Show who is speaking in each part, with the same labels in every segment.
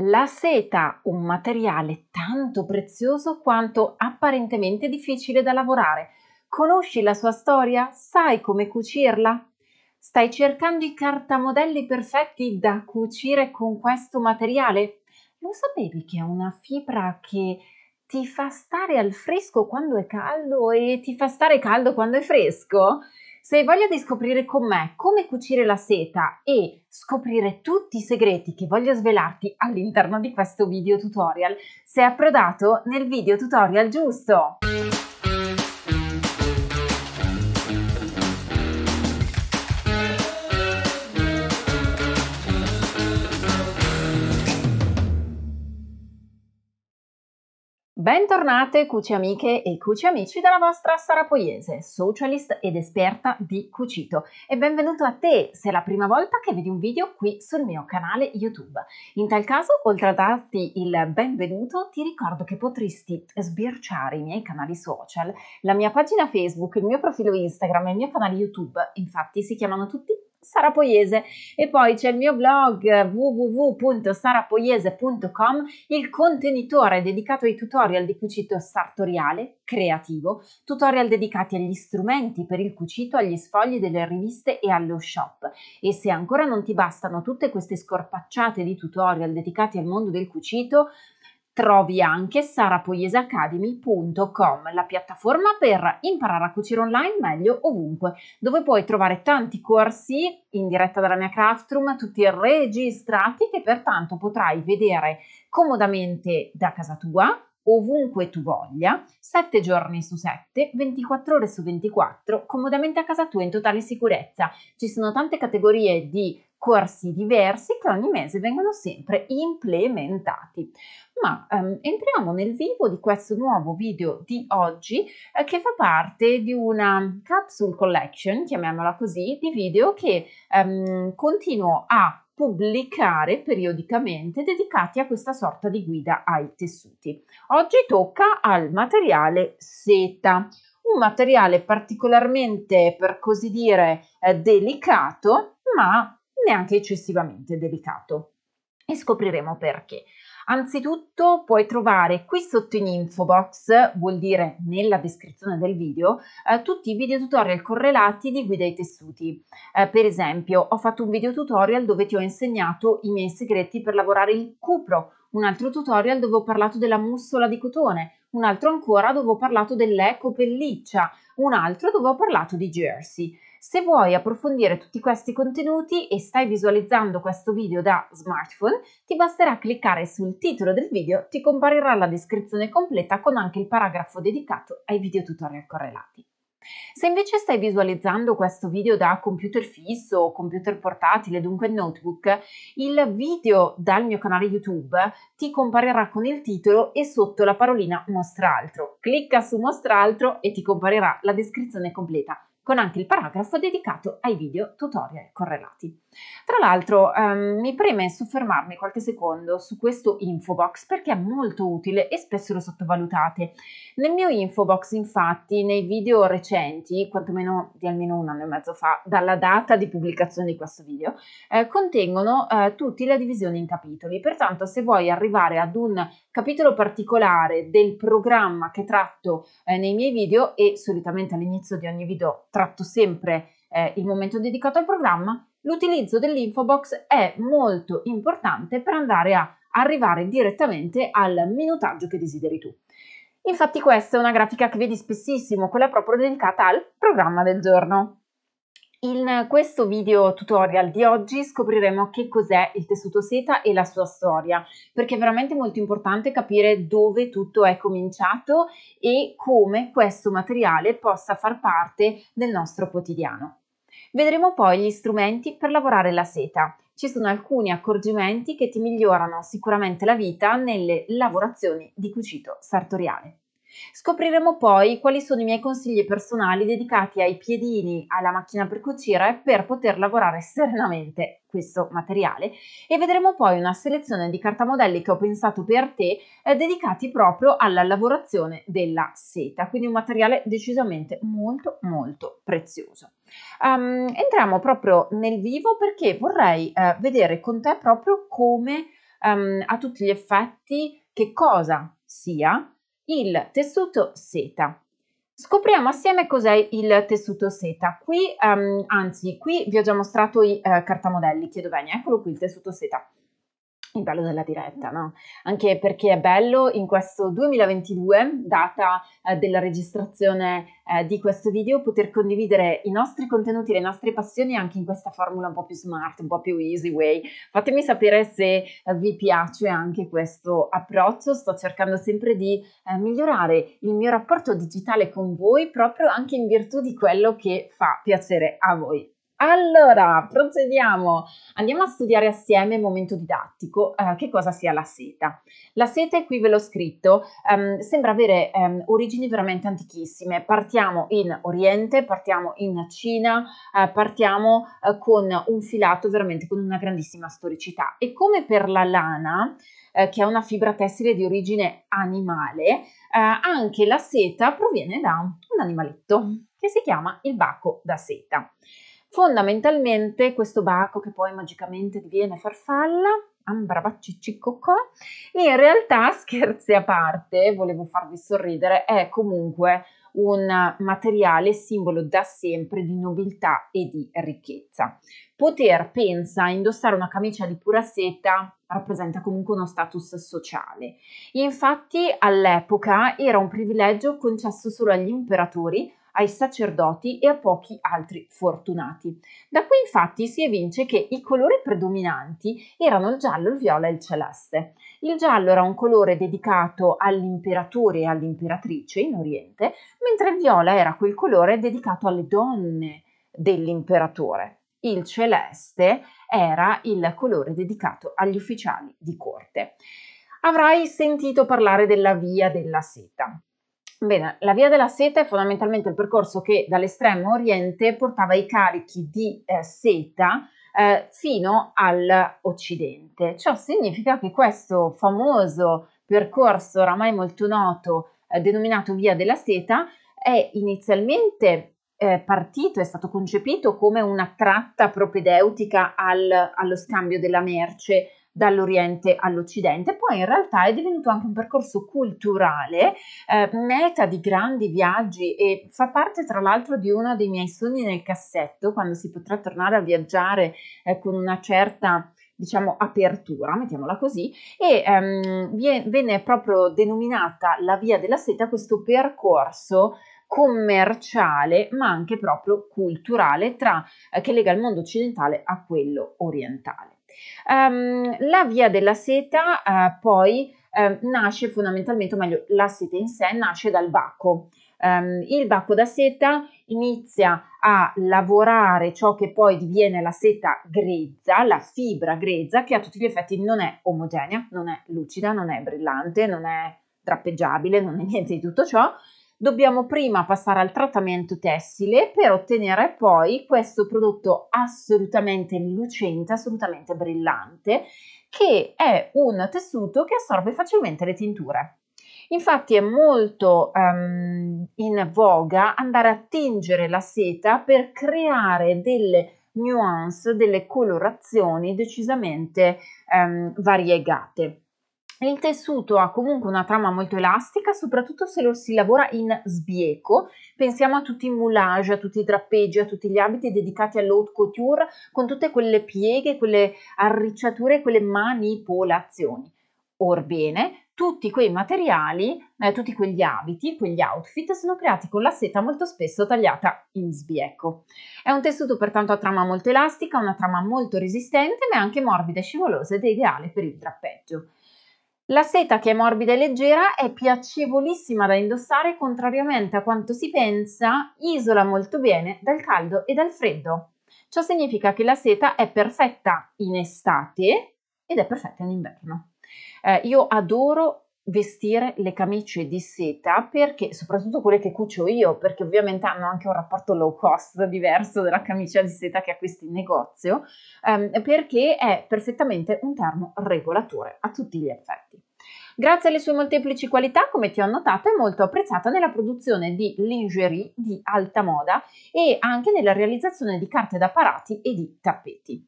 Speaker 1: La seta, un materiale tanto prezioso quanto apparentemente difficile da lavorare. Conosci la sua storia? Sai come cucirla? Stai cercando i cartamodelli perfetti da cucire con questo materiale? Lo sapevi che è una fibra che ti fa stare al fresco quando è caldo e ti fa stare caldo quando è fresco? Se hai voglia di scoprire con me come cucire la seta e scoprire tutti i segreti che voglio svelarti all'interno di questo video tutorial, sei approdato nel video tutorial giusto! Bentornate cuci amiche e cuci amici dalla vostra Sara Poiese, socialist ed esperta di cucito e benvenuto a te se è la prima volta che vedi un video qui sul mio canale YouTube. In tal caso, oltre a darti il benvenuto, ti ricordo che potresti sbirciare i miei canali social, la mia pagina Facebook, il mio profilo Instagram e il mio canale YouTube, infatti si chiamano tutti Sara Poiese e poi c'è il mio blog eh, www.sarapoiese.com, il contenitore dedicato ai tutorial di cucito sartoriale, creativo, tutorial dedicati agli strumenti per il cucito, agli sfogli delle riviste e allo shop. E se ancora non ti bastano tutte queste scorpacciate di tutorial dedicati al mondo del cucito, Trovi anche sarapoiesacademy.com, la piattaforma per imparare a cucire online meglio ovunque, dove puoi trovare tanti corsi in diretta dalla mia craftroom, tutti registrati che pertanto potrai vedere comodamente da casa tua ovunque tu voglia, 7 giorni su 7, 24 ore su 24, comodamente a casa tua in totale sicurezza. Ci sono tante categorie di corsi diversi che ogni mese vengono sempre implementati. Ma ehm, entriamo nel vivo di questo nuovo video di oggi eh, che fa parte di una capsule collection, chiamiamola così, di video che ehm, continuo a pubblicare periodicamente dedicati a questa sorta di guida ai tessuti. Oggi tocca al materiale seta, un materiale particolarmente, per così dire, eh, delicato, ma neanche eccessivamente delicato. E scopriremo perché. Anzitutto puoi trovare qui sotto in info box, vuol dire nella descrizione del video, eh, tutti i video tutorial correlati di guida ai tessuti. Eh, per esempio, ho fatto un video tutorial dove ti ho insegnato i miei segreti per lavorare il cupro, un altro tutorial dove ho parlato della mussola di cotone, un altro ancora dove ho parlato dell'eco pelliccia, un altro dove ho parlato di jersey. Se vuoi approfondire tutti questi contenuti e stai visualizzando questo video da smartphone, ti basterà cliccare sul titolo del video, ti comparirà la descrizione completa con anche il paragrafo dedicato ai video tutorial correlati. Se invece stai visualizzando questo video da computer fisso o computer portatile, dunque notebook, il video dal mio canale YouTube ti comparirà con il titolo e sotto la parolina mostra altro. Clicca su mostra altro e ti comparirà la descrizione completa con anche il paragrafo dedicato ai video tutorial correlati. Tra l'altro ehm, mi preme soffermarmi qualche secondo su questo infobox perché è molto utile e spesso lo sottovalutate. Nel mio infobox infatti nei video recenti, quantomeno di almeno un anno e mezzo fa, dalla data di pubblicazione di questo video, eh, contengono eh, tutti la divisione in capitoli. Pertanto se vuoi arrivare ad un capitolo particolare del programma che tratto eh, nei miei video e solitamente all'inizio di ogni video tratto sempre eh, il momento dedicato al programma, l'utilizzo dell'info box è molto importante per andare a arrivare direttamente al minutaggio che desideri tu. Infatti questa è una grafica che vedi spessissimo, quella proprio dedicata al programma del giorno. In questo video tutorial di oggi scopriremo che cos'è il tessuto seta e la sua storia, perché è veramente molto importante capire dove tutto è cominciato e come questo materiale possa far parte del nostro quotidiano. Vedremo poi gli strumenti per lavorare la seta. Ci sono alcuni accorgimenti che ti migliorano sicuramente la vita nelle lavorazioni di cucito sartoriale. Scopriremo poi quali sono i miei consigli personali dedicati ai piedini, alla macchina per cucire per poter lavorare serenamente questo materiale e vedremo poi una selezione di cartamodelli che ho pensato per te eh, dedicati proprio alla lavorazione della seta, quindi un materiale decisamente molto molto prezioso. Um, entriamo proprio nel vivo perché vorrei eh, vedere con te proprio come um, a tutti gli effetti che cosa sia il tessuto seta. Scopriamo assieme cos'è il tessuto seta. Qui, um, anzi, qui vi ho già mostrato i uh, cartamodelli, chiedo bene, eccolo qui il tessuto seta il bello della diretta, no? Anche perché è bello in questo 2022, data eh, della registrazione eh, di questo video, poter condividere i nostri contenuti, le nostre passioni anche in questa formula un po' più smart, un po' più easy way. Fatemi sapere se eh, vi piace anche questo approccio, sto cercando sempre di eh, migliorare il mio rapporto digitale con voi proprio anche in virtù di quello che fa piacere a voi. Allora, procediamo. Andiamo a studiare assieme il momento didattico eh, che cosa sia la seta. La seta, qui ve l'ho scritto, ehm, sembra avere ehm, origini veramente antichissime. Partiamo in Oriente, partiamo in Cina, eh, partiamo eh, con un filato veramente con una grandissima storicità. E come per la lana, eh, che è una fibra tessile di origine animale, eh, anche la seta proviene da un animaletto che si chiama il baco da seta. Fondamentalmente questo baco che poi magicamente diviene farfalla, ambrabaccicciccocò, in realtà scherzi a parte, volevo farvi sorridere, è comunque un materiale simbolo da sempre di nobiltà e di ricchezza. Poter, pensa, indossare una camicia di pura seta rappresenta comunque uno status sociale. Infatti all'epoca era un privilegio concesso solo agli imperatori ai sacerdoti e a pochi altri fortunati. Da qui infatti si evince che i colori predominanti erano il giallo, il viola e il celeste. Il giallo era un colore dedicato all'imperatore e all'imperatrice in Oriente, mentre il viola era quel colore dedicato alle donne dell'imperatore. Il celeste era il colore dedicato agli ufficiali di corte. Avrai sentito parlare della via della seta. Bene, la Via della Seta è fondamentalmente il percorso che dall'estremo oriente portava i carichi di eh, seta eh, fino all'occidente. Ciò significa che questo famoso percorso oramai molto noto, eh, denominato Via della Seta, è inizialmente eh, partito, è stato concepito come una tratta propedeutica al, allo scambio della merce dall'Oriente all'Occidente, poi in realtà è divenuto anche un percorso culturale, eh, meta di grandi viaggi e fa parte tra l'altro di uno dei miei sogni nel cassetto, quando si potrà tornare a viaggiare eh, con una certa diciamo apertura, mettiamola così, e ehm, venne proprio denominata la via della seta questo percorso commerciale ma anche proprio culturale tra, eh, che lega il mondo occidentale a quello orientale. Um, la via della seta uh, poi uh, nasce fondamentalmente, o meglio, la seta in sé nasce dal bacco. Um, il bacco da seta inizia a lavorare ciò che poi diviene la seta grezza, la fibra grezza, che a tutti gli effetti non è omogenea, non è lucida, non è brillante, non è drappeggiabile, non è niente di tutto ciò, dobbiamo prima passare al trattamento tessile per ottenere poi questo prodotto assolutamente lucente, assolutamente brillante, che è un tessuto che assorbe facilmente le tinture. Infatti è molto um, in voga andare a tingere la seta per creare delle nuance, delle colorazioni decisamente um, variegate. Il tessuto ha comunque una trama molto elastica, soprattutto se lo si lavora in sbieco. Pensiamo a tutti i moulage, a tutti i drappeggi, a tutti gli abiti dedicati all'haute couture, con tutte quelle pieghe, quelle arricciature, quelle manipolazioni. Orbene, tutti quei materiali, eh, tutti quegli abiti, quegli outfit sono creati con la seta molto spesso tagliata in sbieco. È un tessuto pertanto a trama molto elastica, una trama molto resistente ma anche morbida e scivolosa ed è ideale per il drappeggio. La seta, che è morbida e leggera, è piacevolissima da indossare, contrariamente a quanto si pensa, isola molto bene dal caldo e dal freddo. Ciò significa che la seta è perfetta in estate ed è perfetta in inverno. Eh, io adoro vestire le camicie di seta perché soprattutto quelle che cucio io perché ovviamente hanno anche un rapporto low cost diverso dalla camicia di seta che acquisti in negozio ehm, perché è perfettamente un termo regolatore a tutti gli effetti Grazie alle sue molteplici qualità, come ti ho notato, è molto apprezzata nella produzione di lingerie di alta moda e anche nella realizzazione di carte da parati e di tappeti.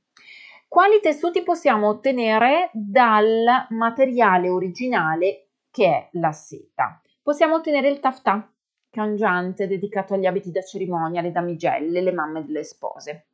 Speaker 1: Quali tessuti possiamo ottenere dal materiale originale che è la seta. Possiamo ottenere il taftà, cangiante dedicato agli abiti da cerimonia, le damigelle, le mamme delle spose.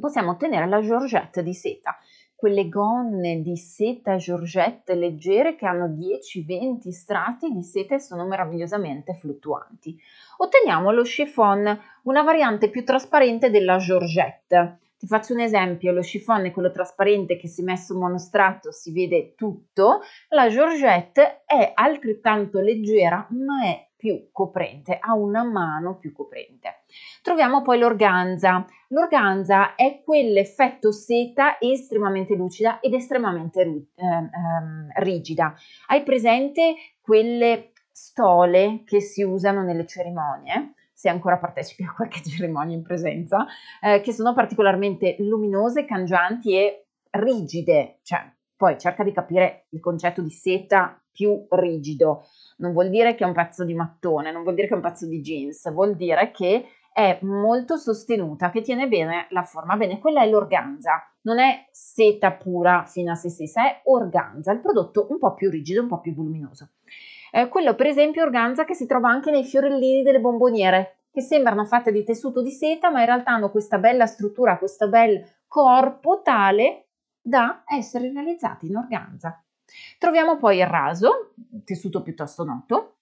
Speaker 1: Possiamo ottenere la georgette di seta, quelle gonne di seta georgette leggere che hanno 10-20 strati di seta e sono meravigliosamente fluttuanti. Otteniamo lo chiffon, una variante più trasparente della georgette ti faccio un esempio, lo chiffon è quello trasparente che si è messo monostrato si vede tutto, la Georgette è altrettanto leggera ma è più coprente, ha una mano più coprente. Troviamo poi l'organza. L'organza è quell'effetto seta estremamente lucida ed estremamente ehm, ehm, rigida. Hai presente quelle stole che si usano nelle cerimonie? se ancora partecipi a qualche cerimonia in presenza, eh, che sono particolarmente luminose, cangianti e rigide, cioè poi cerca di capire il concetto di seta più rigido. Non vuol dire che è un pezzo di mattone, non vuol dire che è un pezzo di jeans, vuol dire che è molto sostenuta, che tiene bene la forma. Bene, quella è l'organza, non è seta pura fino a se stessa, è organza, il prodotto un po' più rigido, un po' più voluminoso. Eh, quello per esempio organza che si trova anche nei fiorellini delle bomboniere, che sembrano fatte di tessuto di seta, ma in realtà hanno questa bella struttura, questo bel corpo tale da essere realizzati in organza. Troviamo poi il raso, tessuto piuttosto noto,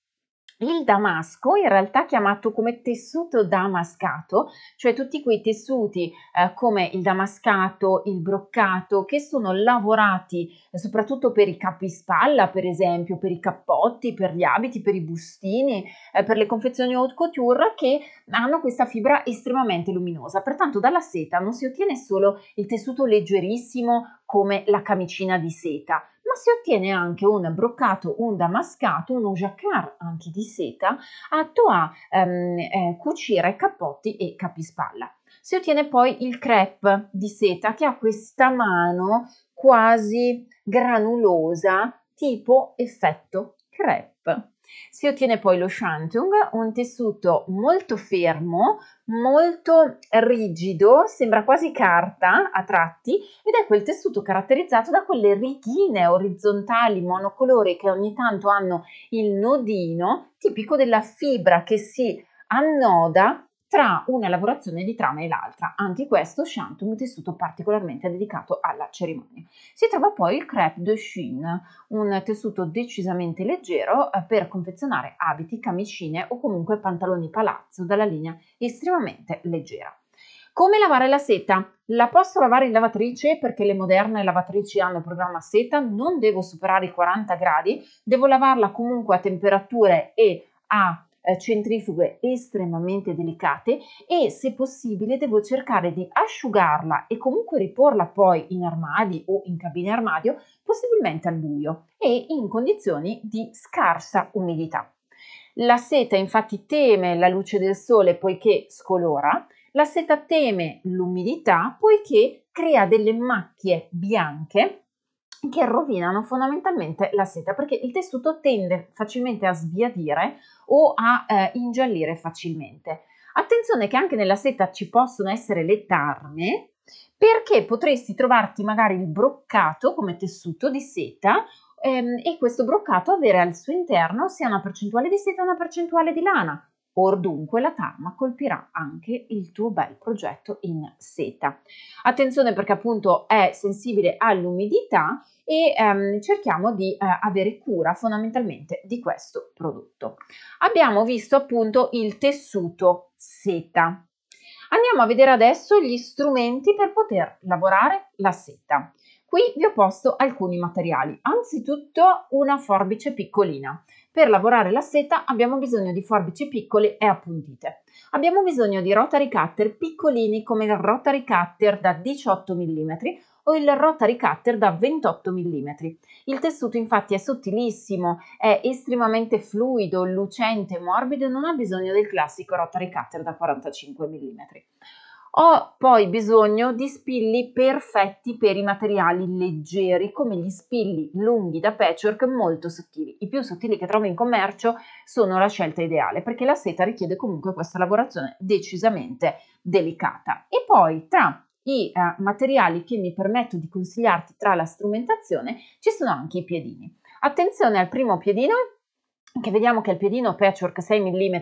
Speaker 1: il damasco, in realtà chiamato come tessuto damascato, cioè tutti quei tessuti eh, come il damascato, il broccato, che sono lavorati eh, soprattutto per i capispalla, per esempio, per i cappotti, per gli abiti, per i bustini, eh, per le confezioni haute couture che hanno questa fibra estremamente luminosa. Pertanto dalla seta non si ottiene solo il tessuto leggerissimo come la camicina di seta, ma si ottiene anche un broccato, un damascato, uno jacquard anche di seta atto a ehm, eh, cucire cappotti e capispalla. Si ottiene poi il crepe di seta che ha questa mano quasi granulosa tipo effetto crepe. Si ottiene poi lo shantung, un tessuto molto fermo, molto rigido, sembra quasi carta a tratti ed è quel tessuto caratterizzato da quelle righine orizzontali monocolori che ogni tanto hanno il nodino, tipico della fibra che si annoda tra una lavorazione di trama e l'altra. Anche questo un tessuto particolarmente dedicato alla cerimonia. Si trova poi il crepe de chine, un tessuto decisamente leggero eh, per confezionare abiti, camicine o comunque pantaloni palazzo dalla linea estremamente leggera. Come lavare la seta? La posso lavare in lavatrice perché le moderne lavatrici hanno programma seta, non devo superare i 40 gradi, devo lavarla comunque a temperature e a eh, centrifughe estremamente delicate e se possibile devo cercare di asciugarla e comunque riporla poi in armadi o in cabine armadio, possibilmente al buio e in condizioni di scarsa umidità. La seta infatti teme la luce del sole poiché scolora, la seta teme l'umidità poiché crea delle macchie bianche che rovinano fondamentalmente la seta perché il tessuto tende facilmente a sbiadire o a eh, ingiallire facilmente. Attenzione che anche nella seta ci possono essere le tarme perché potresti trovarti magari il broccato come tessuto di seta ehm, e questo broccato avere al suo interno sia una percentuale di seta che una percentuale di lana. Or dunque la tarma colpirà anche il tuo bel progetto in seta. Attenzione perché appunto è sensibile all'umidità e ehm, cerchiamo di eh, avere cura fondamentalmente di questo prodotto. Abbiamo visto appunto il tessuto seta. Andiamo a vedere adesso gli strumenti per poter lavorare la seta. Qui vi ho posto alcuni materiali, anzitutto una forbice piccolina. Per lavorare la seta abbiamo bisogno di forbici piccole e appuntite. Abbiamo bisogno di rotary cutter piccolini come il rotary cutter da 18 mm o il rotary cutter da 28 mm. Il tessuto infatti è sottilissimo, è estremamente fluido, lucente, morbido e non ha bisogno del classico rotary cutter da 45 mm. Ho poi bisogno di spilli perfetti per i materiali leggeri, come gli spilli lunghi da patchwork molto sottili. I più sottili che trovo in commercio sono la scelta ideale, perché la seta richiede comunque questa lavorazione decisamente delicata. E poi tra i eh, materiali che mi permetto di consigliarti tra la strumentazione ci sono anche i piedini. Attenzione al primo piedino, che vediamo che è il piedino patchwork 6 mm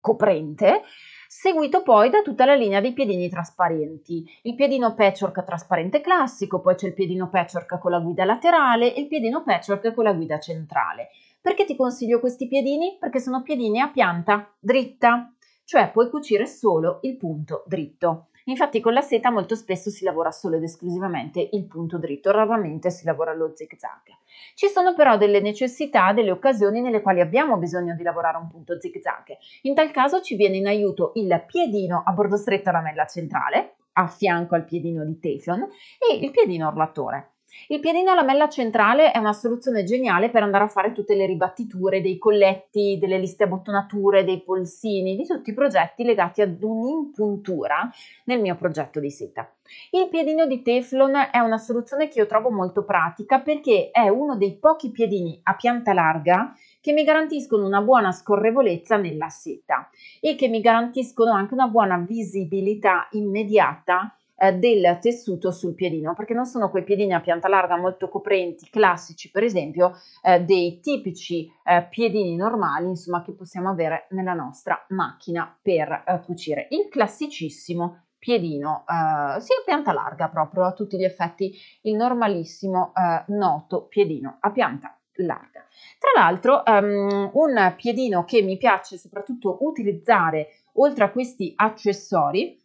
Speaker 1: coprente, seguito poi da tutta la linea dei piedini trasparenti. Il piedino patchwork trasparente classico, poi c'è il piedino patchwork con la guida laterale e il piedino patchwork con la guida centrale. Perché ti consiglio questi piedini? Perché sono piedini a pianta dritta, cioè puoi cucire solo il punto dritto. Infatti con la seta molto spesso si lavora solo ed esclusivamente il punto dritto, raramente si lavora lo zig zag. Ci sono però delle necessità, delle occasioni nelle quali abbiamo bisogno di lavorare un punto zig zag. In tal caso ci viene in aiuto il piedino a bordo stretto a ramella centrale, a fianco al piedino di Teflon e il piedino orlatore. Il piedino a lamella centrale è una soluzione geniale per andare a fare tutte le ribattiture dei colletti, delle liste a bottonature, dei polsini, di tutti i progetti legati ad un'impuntura nel mio progetto di seta. Il piedino di Teflon è una soluzione che io trovo molto pratica perché è uno dei pochi piedini a pianta larga che mi garantiscono una buona scorrevolezza nella seta e che mi garantiscono anche una buona visibilità immediata eh, del tessuto sul piedino, perché non sono quei piedini a pianta larga molto coprenti, classici per esempio, eh, dei tipici eh, piedini normali, insomma, che possiamo avere nella nostra macchina per eh, cucire. Il classicissimo piedino, eh, sia pianta larga proprio a tutti gli effetti, il normalissimo eh, noto piedino a pianta larga. Tra l'altro ehm, un piedino che mi piace soprattutto utilizzare oltre a questi accessori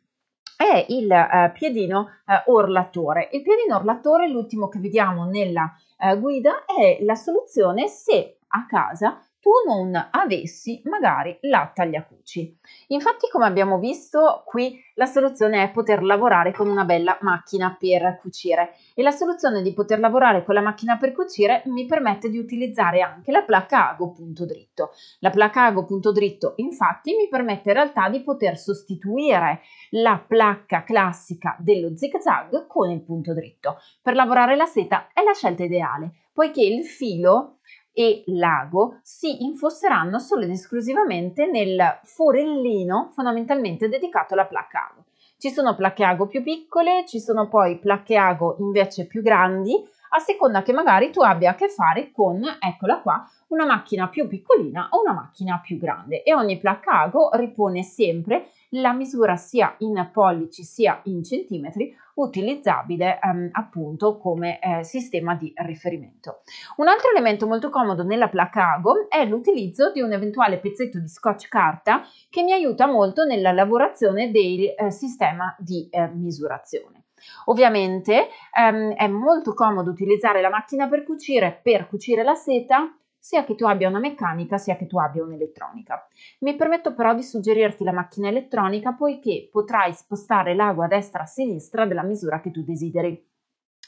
Speaker 1: è il eh, piedino eh, orlatore. Il piedino orlatore, l'ultimo che vediamo nella eh, guida, è la soluzione se a casa tu non avessi magari la tagliacuci. Infatti, come abbiamo visto, qui la soluzione è poter lavorare con una bella macchina per cucire e la soluzione di poter lavorare con la macchina per cucire mi permette di utilizzare anche la placca ago punto dritto. La placca ago punto dritto, infatti, mi permette in realtà di poter sostituire la placca classica dello zig zag con il punto dritto. Per lavorare la seta è la scelta ideale, poiché il filo e lago si infosseranno solo ed esclusivamente nel forellino fondamentalmente dedicato alla placca ago. Ci sono placche ago più piccole, ci sono poi placche ago invece più grandi, a seconda che magari tu abbia a che fare con, eccola qua, una macchina più piccolina o una macchina più grande e ogni placca ago ripone sempre la misura sia in pollici sia in centimetri utilizzabile ehm, appunto come eh, sistema di riferimento. Un altro elemento molto comodo nella placca AGO è l'utilizzo di un eventuale pezzetto di scotch carta che mi aiuta molto nella lavorazione del eh, sistema di eh, misurazione. Ovviamente ehm, è molto comodo utilizzare la macchina per cucire per cucire la seta sia che tu abbia una meccanica sia che tu abbia un'elettronica. Mi permetto però di suggerirti la macchina elettronica poiché potrai spostare l'ago a destra e a sinistra della misura che tu desideri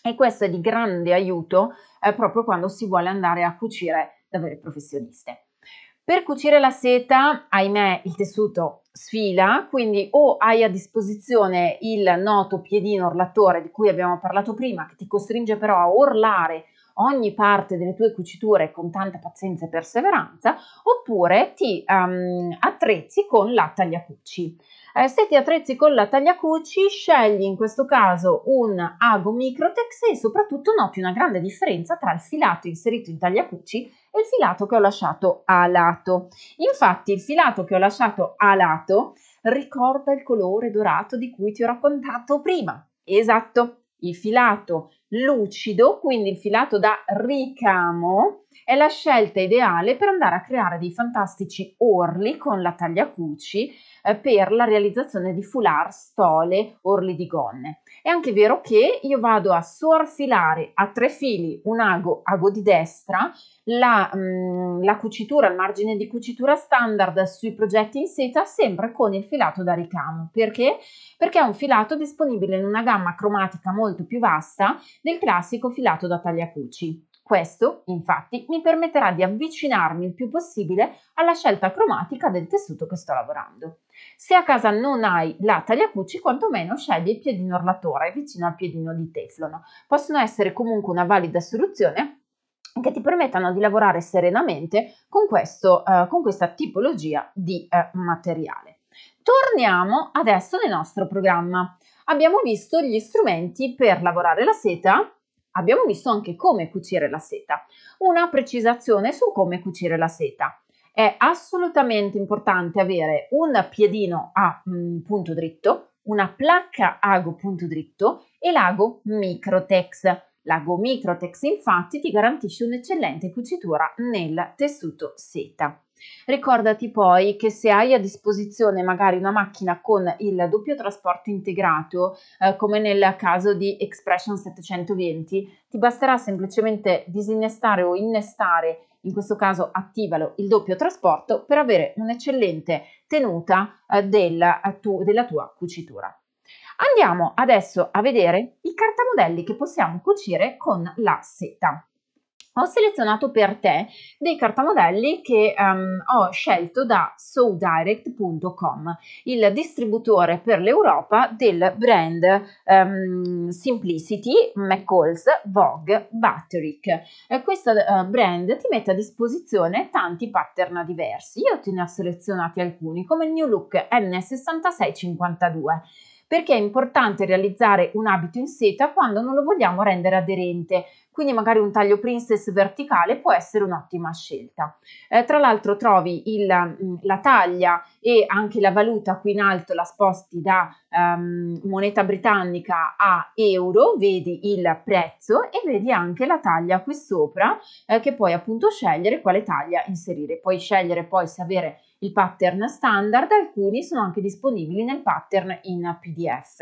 Speaker 1: e questo è di grande aiuto eh, proprio quando si vuole andare a cucire da vere professioniste. Per cucire la seta, ahimè, il tessuto sfila, quindi o hai a disposizione il noto piedino orlatore di cui abbiamo parlato prima, che ti costringe però a orlare ogni parte delle tue cuciture con tanta pazienza e perseveranza, oppure ti um, attrezzi con la tagliacucci. Eh, se ti attrezzi con la tagliacucci, scegli in questo caso un ago microtex e soprattutto noti una grande differenza tra il filato inserito in tagliacucci e il filato che ho lasciato a lato. Infatti il filato che ho lasciato a lato ricorda il colore dorato di cui ti ho raccontato prima. Esatto, il filato lucido, quindi il filato da ricamo, è la scelta ideale per andare a creare dei fantastici orli con la tagliacuci eh, per la realizzazione di foulard, stole, orli di gonne. È anche vero che io vado a sorfilare a tre fili un ago, ago di destra, la, mh, mm, la cucitura, il margine di cucitura standard sui progetti in seta sempre con il filato da ricamo. Perché? Perché è un filato disponibile in una gamma cromatica molto più vasta del classico filato da tagliacuci. Questo, infatti, mi permetterà di avvicinarmi il più possibile alla scelta cromatica del tessuto che sto lavorando. Se a casa non hai la tagliacucci, quantomeno scegli il piedino orlatore vicino al piedino di teflon. Possono essere comunque una valida soluzione che ti permettano di lavorare serenamente con, questo, eh, con questa tipologia di eh, materiale. Torniamo adesso nel nostro programma. Abbiamo visto gli strumenti per lavorare la seta Abbiamo visto anche come cucire la seta. Una precisazione su come cucire la seta. È assolutamente importante avere un piedino a mm, punto dritto, una placca ago punto dritto e l'ago Microtex. L'ago Microtex infatti ti garantisce un'eccellente cucitura nel tessuto seta. Ricordati poi che se hai a disposizione magari una macchina con il doppio trasporto integrato, eh, come nel caso di Expression 720, ti basterà semplicemente disinnestare o innestare in questo caso attivalo il doppio trasporto per avere un'eccellente tenuta eh, della, tu, della tua cucitura. Andiamo adesso a vedere i cartamodelli che possiamo cucire con la seta ho selezionato per te dei cartamodelli che um, ho scelto da sodirect.com, il distributore per l'Europa del brand um, Simplicity, McCall's, Vogue, Batterick. Eh, questo uh, brand ti mette a disposizione tanti pattern diversi. Io te ne ho selezionati alcuni, come il New Look N6652 perché è importante realizzare un abito in seta quando non lo vogliamo rendere aderente, quindi magari un taglio princess verticale può essere un'ottima scelta. Eh, tra l'altro trovi il, mm, la taglia e anche la valuta qui in alto, la sposti da um, moneta britannica a euro, vedi il prezzo e vedi anche la taglia qui sopra eh, che puoi appunto scegliere quale taglia inserire. Puoi scegliere poi se avere il pattern standard, alcuni sono anche disponibili nel pattern in PDF.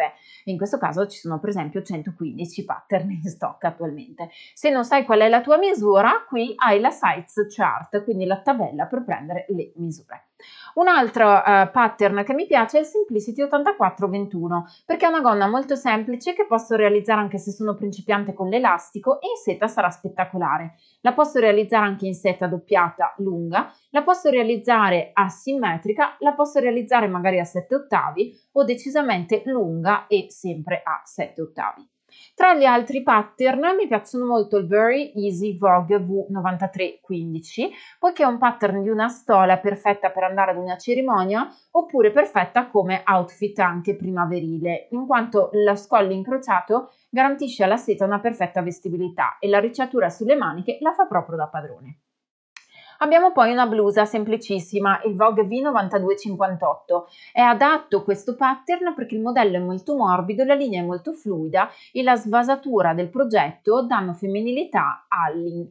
Speaker 1: In questo caso ci sono per esempio 115 pattern in stock attualmente. Se non sai qual è la tua misura, qui hai la size chart, quindi la tabella per prendere le misure. Un altro uh, pattern che mi piace è il Simplicity 8421 perché è una gonna molto semplice che posso realizzare anche se sono principiante con l'elastico e in seta sarà spettacolare. La posso realizzare anche in seta doppiata lunga, la posso realizzare asimmetrica, la posso realizzare magari a 7 ottavi o decisamente lunga e sempre a 7 ottavi. Tra gli altri pattern mi piacciono molto il Very Easy Vogue V9315, poiché è un pattern di una stola perfetta per andare ad una cerimonia oppure perfetta come outfit anche primaverile, in quanto la scolla incrociato garantisce alla seta una perfetta vestibilità e la ricciatura sulle maniche la fa proprio da padrone. Abbiamo poi una blusa semplicissima, il Vogue V9258. È adatto questo pattern perché il modello è molto morbido, la linea è molto fluida e la svasatura del progetto danno femminilità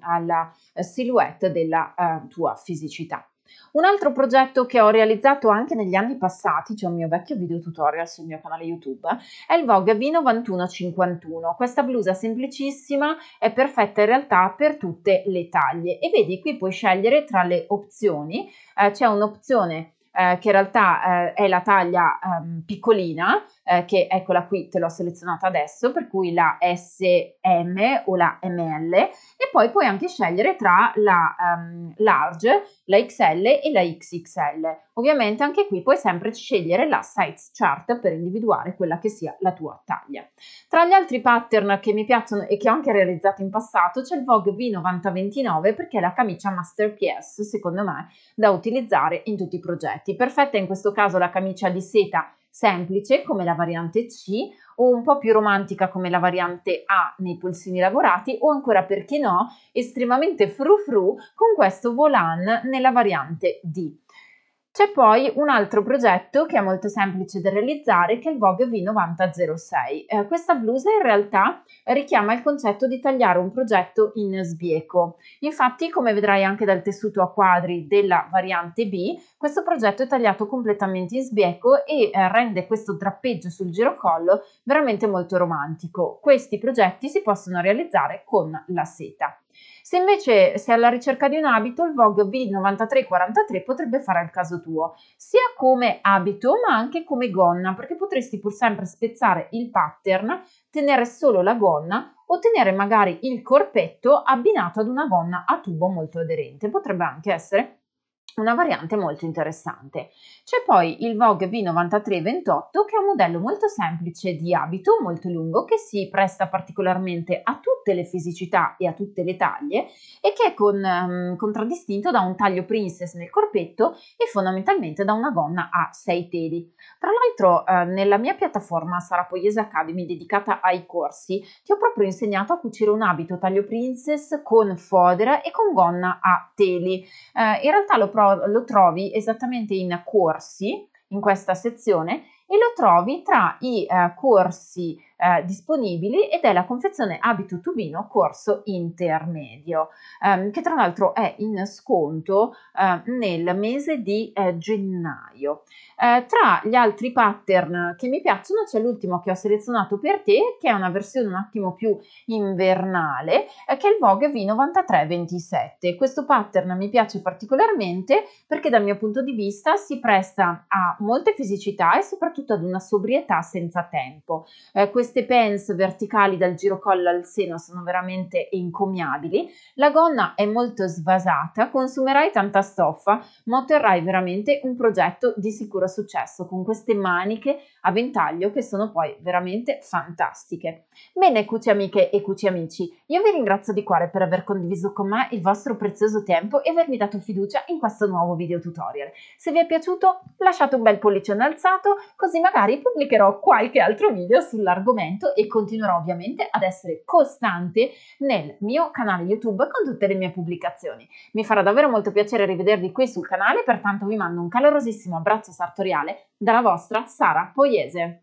Speaker 1: alla silhouette della uh, tua fisicità. Un altro progetto che ho realizzato anche negli anni passati, c'è cioè un mio vecchio video tutorial sul mio canale YouTube, è il Vogue V9151. Questa blusa semplicissima è perfetta in realtà per tutte le taglie e vedi qui puoi scegliere tra le opzioni, eh, c'è un'opzione eh, che in realtà eh, è la taglia ehm, piccolina, eh, che eccola qui, te l'ho selezionata adesso, per cui la SM o la ML e poi puoi anche scegliere tra la um, large, la XL e la XXL. Ovviamente anche qui puoi sempre scegliere la size chart per individuare quella che sia la tua taglia. Tra gli altri pattern che mi piacciono e che ho anche realizzato in passato c'è il Vogue V9029 perché è la camicia masterpiece secondo me da utilizzare in tutti i progetti. Perfetta in questo caso la camicia di seta semplice come la variante C o un po' più romantica come la variante A nei polsini lavorati o ancora perché no estremamente frou frou con questo volant nella variante D. C'è poi un altro progetto che è molto semplice da realizzare che è il Vogue V9006. Eh, questa blusa in realtà richiama il concetto di tagliare un progetto in sbieco. Infatti, come vedrai anche dal tessuto a quadri della variante B, questo progetto è tagliato completamente in sbieco e eh, rende questo drappeggio sul girocollo veramente molto romantico. Questi progetti si possono realizzare con la seta. Se invece sei alla ricerca di un abito, il Vogue V9343 potrebbe fare al caso tuo, sia come abito ma anche come gonna, perché potresti pur sempre spezzare il pattern, tenere solo la gonna o tenere magari il corpetto abbinato ad una gonna a tubo molto aderente. Potrebbe anche essere una variante molto interessante. C'è poi il Vogue V9328 che è un modello molto semplice di abito, molto lungo, che si presta particolarmente a tutte le fisicità e a tutte le taglie e che è con, um, contraddistinto da un taglio princess nel corpetto e fondamentalmente da una gonna a 6 teli. Tra l'altro eh, nella mia piattaforma Sara Poiese Academy dedicata ai corsi ti ho proprio insegnato a cucire un abito taglio princess con fodera e con gonna a teli. Eh, in realtà lo provo lo trovi esattamente in corsi, in questa sezione, e lo trovi tra i eh, corsi eh, disponibili ed è la confezione abito tubino corso intermedio, ehm, che tra l'altro è in sconto eh, nel mese di eh, gennaio. Eh, tra gli altri pattern che mi piacciono c'è l'ultimo che ho selezionato per te, che è una versione un attimo più invernale, eh, che è il Vogue V9327. Questo pattern mi piace particolarmente perché dal mio punto di vista si presta a molte fisicità e soprattutto ad una sobrietà senza tempo. Eh, queste pants verticali dal girocollo al seno sono veramente encomiabili, la gonna è molto svasata, consumerai tanta stoffa, ma otterrai veramente un progetto di sicuro successo con queste maniche a ventaglio che sono poi veramente fantastiche. Bene cuci amiche e cuci amici, io vi ringrazio di cuore per aver condiviso con me il vostro prezioso tempo e avermi dato fiducia in questo nuovo video tutorial. Se vi è piaciuto lasciate un bel pollicione alzato così magari pubblicherò qualche altro video sull'argomento argomento e continuerò ovviamente ad essere costante nel mio canale YouTube con tutte le mie pubblicazioni. Mi farà davvero molto piacere rivedervi qui sul canale, pertanto vi mando un calorosissimo abbraccio sartoriale dalla vostra Sara Poiese.